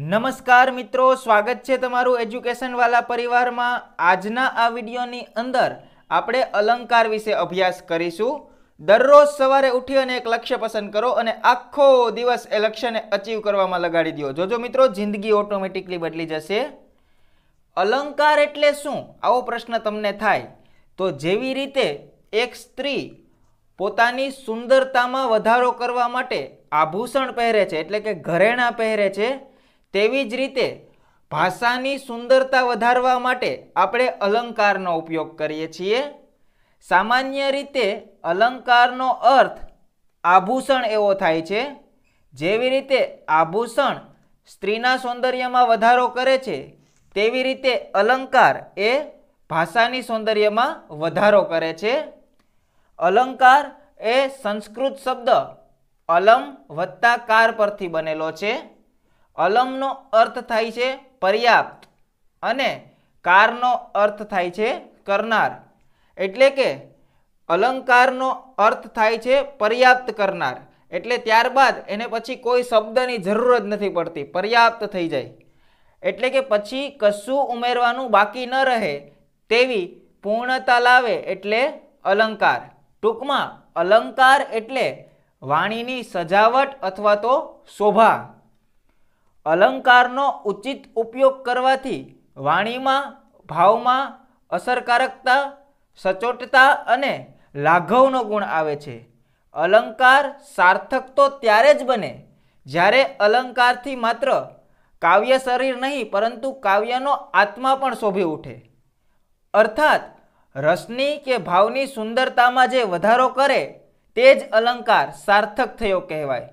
નમસ્કાર મિત્રો સ્વાગત છે તમારું એજ્યુકેશનવાલા પરિવારમાં આજના આ વિડીયોની અંદર આપણે અલંકાર વિશે અભ્યાસ કરીશું દરરોજ સવારે ઉઠી અને એક લક્ષ્ય પસંદ કરો અને આખો દિવસ એ લક્ષ્યને અચીવ કરવામાં લગાડી દો જોજો મિત્રો જિંદગી ઓટોમેટિકલી બદલી જશે અલંકાર એટલે શું આવો પ્રશ્ન તમને થાય તો જેવી રીતે એક સ્ત્રી પોતાની સુંદરતામાં વધારો કરવા માટે આભૂષણ પહેરે છે એટલે કે ઘરેણા પહેરે છે તેવી જ રીતે ભાષાની સુંદરતા વધારવા માટે આપણે અલંકારનો ઉપયોગ કરીએ છીએ સામાન્ય રીતે અલંકારનો અર્થ આભૂષણ એવો થાય છે જેવી રીતે આભૂષણ સ્ત્રીના સૌંદર્યમાં વધારો કરે છે તેવી રીતે અલંકાર એ ભાષાની સૌંદર્યમાં વધારો કરે છે અલંકાર એ સંસ્કૃત શબ્દ અલમ વત્તા કાર પરથી બનેલો છે અલમનો અર્થ થાય છે પર્યાપ્ત અને કારનો અર્થ થાય છે કરનાર એટલે કે અલંકારનો અર્થ થાય છે પર્યાપ્ત કરનાર એટલે ત્યારબાદ એને પછી કોઈ શબ્દની જરૂર જ નથી પડતી પર્યાપ્ત થઈ જાય એટલે કે પછી કશું ઉમેરવાનું બાકી ન રહે તેવી પૂર્ણતા લાવે એટલે અલંકાર ટૂંકમાં અલંકાર એટલે વાણીની સજાવટ અથવા તો શોભા અલંકારનો ઉચિત ઉપયોગ કરવાથી વાણીમાં ભાવમાં અસરકારકતા સચોટતા અને લાઘવનો ગુણ આવે છે અલંકાર સાર્થક તો ત્યારે જ બને જ્યારે અલંકારથી માત્ર કાવ્ય શરીર નહીં પરંતુ કાવ્યનો આત્મા પણ શોભી ઉઠે અર્થાત રસની કે ભાવની સુંદરતામાં જે વધારો કરે તે જ અલંકાર સાર્થક થયો કહેવાય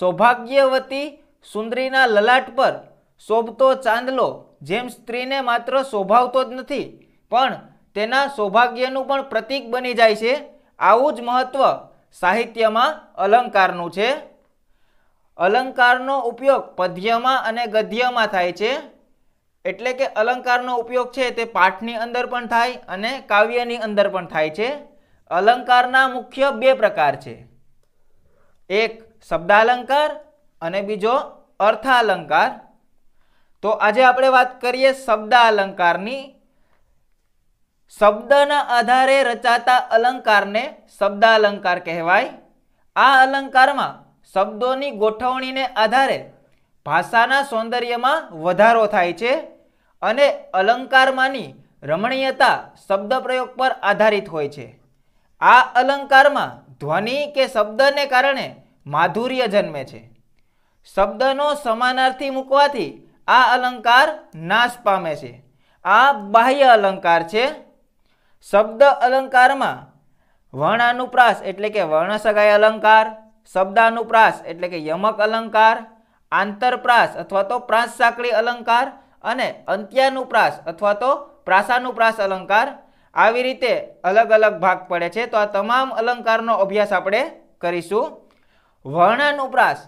સૌભાગ્યવતી સુંદરીના લલાટ પર શોભતો ચાંદલો જેમ સ્ત્રીને માત્ર શોભાવતો જ નથી પણ તેના સૌભાગ્યનું પણ પ્રતીક બની જાય છે આવું જ મહત્ત્વ સાહિત્યમાં અલંકારનું છે અલંકારનો ઉપયોગ પદ્યમાં અને ગદ્યમાં થાય છે એટલે કે અલંકારનો ઉપયોગ છે તે પાઠની અંદર પણ થાય અને કાવ્યની અંદર પણ થાય છે અલંકારના મુખ્ય બે પ્રકાર છે એક શબ્દાલંકાર અને બીજો અર્થાલંકાર તો આજે આપણે વાત કરીએ શબ્દ અલંકારની શબ્દના આધારે રચાતા અલંકારને શબ્દ અલંકાર કહેવાય આ અલંકારમાં શબ્દોની ગોઠવણીને આધારે ભાષાના સૌંદર્યમાં વધારો થાય છે અને અલંકારમાંની રમણીયતા શબ્દ પ્રયોગ પર આધારિત હોય છે આ અલંકારમાં ધ્વનિ કે શબ્દને કારણે માધુર્ય જન્મે છે શબ્દનો સમાનાર્થી મૂકવાથી આ અલંકાર નાશ પામે છે આ બાહ્ય અલંકાર છે શબ્દ અલંકારમાં વર્ણાનુપ્રાસ એટલે કે વર્ણસગાય અલંકાર શબ્દાનુપ્રાસ એટલે કે યમક અલંકાર આંતરપ્રાસ અથવા તો પ્રાસ સાંકળી અલંકાર અને અંત્યાનુપ્રાસ અથવા તો પ્રાસાનુપ્રાસ અલંકાર આવી રીતે અલગ અલગ ભાગ પડે છે તો આ તમામ અલંકારનો અભ્યાસ આપણે કરીશું વર્ણાનુપ્રાસ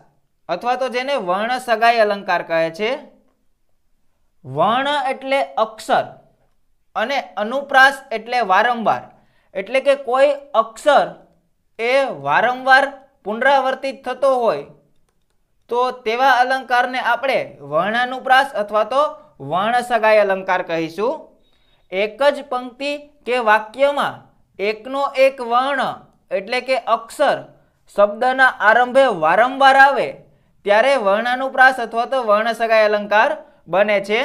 અથવા તો જેને વર્ણ સગાઈ અલંકાર કહે છે વર્ણ એટલે અક્ષર અને અનુપ્રાસ એટલે વારંવાર એટલે કે કોઈ અક્ષર એ વારંવાર પુનરાવર્તિત થતો હોય તો તેવા અલંકારને આપણે વર્ણાનુપ્રાસ અથવા તો વર્ણ સગાઈ અલંકાર કહીશું એક જ પંક્તિ કે વાક્યમાં એકનો એક વર્ણ એટલે કે અક્ષર શબ્દના આરંભે વારંવાર આવે ત્યારે વર્ણ અનુપ્રાસ અથવા તો વર્ણ સગાઈ અલંકાર બને છે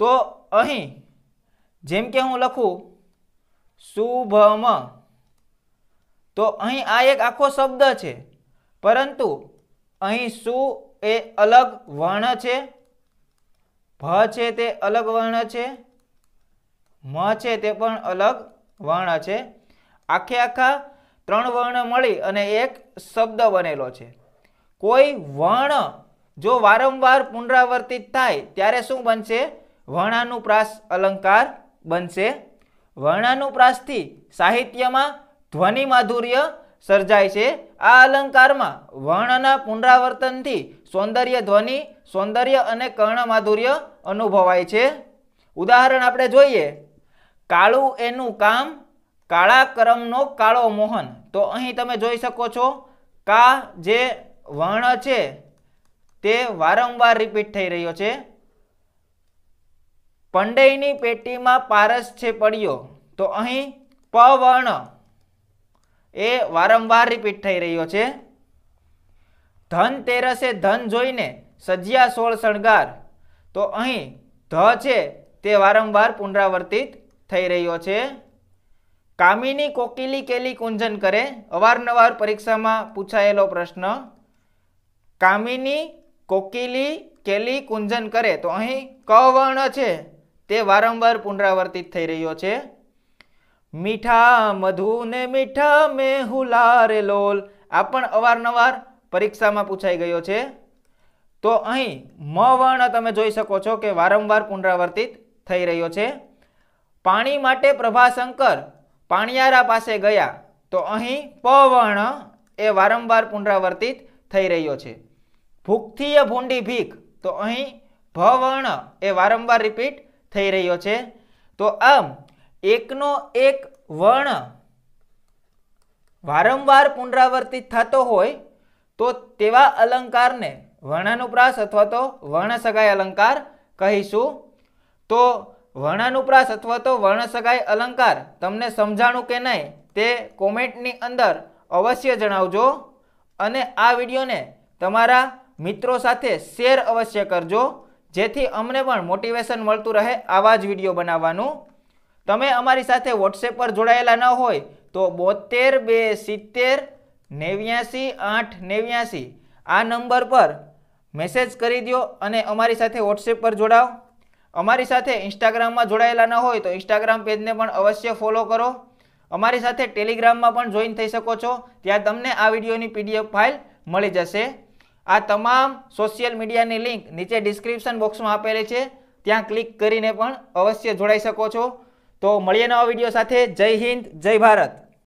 તો અહીં જેમ કે હું લખું શુભમ તો અહીં આ એક આખો શબ્દ છે પરંતુ અહીં સુ એ અલગ વર્ણ છે ભ છે તે અલગ વર્ણ છે મ છે તે પણ અલગ વર્ણ છે આખે આખા ત્રણ વર્ણ મળી અને એક શબ્દ બનેલો છે કોઈ વર્ણ જો વારંવાર પુનરાવર્તિત થાય ત્યારે શું બનશે વર્ણાનુપ્રાસ અલંકાર બનશે વર્ણાનુપ્રાસથી સાહિત્યમાં ધ્વનિ માધુર્ય સર્જાય છે આ અલંકારમાં વર્ણના પુનરાવર્તનથી સૌંદર્ય ધ્વનિ સૌંદર્ય અને કર્ણ માધુર્ય અનુભવાય છે ઉદાહરણ આપણે જોઈએ કાળું એનું કામ કાળા કરમનો કાળો મોહન તો અહીં તમે જોઈ શકો છો કા જે વર્ણ છે તે વારંવાર રિપીટ થઈ રહ્યો છે પંડઈની પેટીમાં પારસ છે પડ્યો તો અહીં પ વર્ણ એ વારંવાર રિપીટ થઈ રહ્યો છે ધન તેરસે ધન જોઈને સજ્યા સોળ શણગાર તો અહીં ધ છે તે વારંવાર પુનરાવર્તિત થઈ રહ્યો છે કામિની કોકિલી કેલી કુંજન કરે અવારનવાર પરીક્ષામાં પૂછાયેલો પ્રશ્ન કામિની કોકિલી કેલી કુંજન કરે તો અહીં ક વર્ણ છે તે વારંવાર પુનરાવર્તિત થઈ રહ્યો છે મીઠા મધુ ને મીઠા મેહુલા રે લોલ આ પણ અવારનવાર પરીક્ષામાં પૂછાઈ ગયો છે તો અહીં મ વર્ણ તમે જોઈ શકો છો કે વારંવાર પુનરાવર્તિત થઈ રહ્યો છે પાણી માટે પ્રભાશંકર પાણિયારા પાસે ગયા તો અહીં પ વર્ણ એ વારંવાર પુનરાવર્તિત થઈ રહ્યો છે ભૂખથીય ભૂંડી ભીખ તો અહીં ભવર્ણ એ વારંવાર રિપીટ થઈ રહ્યો છે તો આમ એકનો એક વર્ણ વારંવાર પુનરાવર્તિત થતો હોય તો તેવા અલંકારને વર્ણાનુપ્રાસ અથવા તો વર્ણસગાય અલંકાર કહીશું તો વર્ણાનુપ્રાસ અથવા તો વર્ણસગાય અલંકાર તમને સમજાણું કે નહીં તે કોમેન્ટની અંદર અવશ્ય જણાવજો અને આ વિડીયોને તમારા મિત્રો સાથે શેર અવશ્ય કરજો જેથી અમને પણ મોટિવેશન મળતું રહે આવા જ વિડીયો બનાવવાનું તમે અમારી સાથે વોટ્સએપ પર જોડાયેલા ન હોય તો બોતેર બે સિત્તેર નેવ્યાસી આઠ નેવ્યાસી આ નંબર પર મેસેજ કરી દો અને અમારી સાથે વોટ્સએપ પર જોડાઓ અમારી સાથે ઇન્સ્ટાગ્રામમાં જોડાયેલા ન હોય તો ઇન્સ્ટાગ્રામ પેજને પણ અવશ્ય ફોલો કરો અમારી સાથે ટેલિગ્રામમાં પણ જોઈન થઈ શકો છો ત્યાં તમને આ વિડીયોની પીડીએફ ફાઇલ મળી જશે આ તમામ સોશિયલ મીડિયાની લિંક નીચે ડિસ્ક્રિપ્શન બોક્સમાં આપેલી છે ત્યાં ક્લિક કરીને પણ અવશ્ય જોડાઈ શકો છો તો મળીએ નવા વિડીયો સાથે જય હિન્દ જય ભારત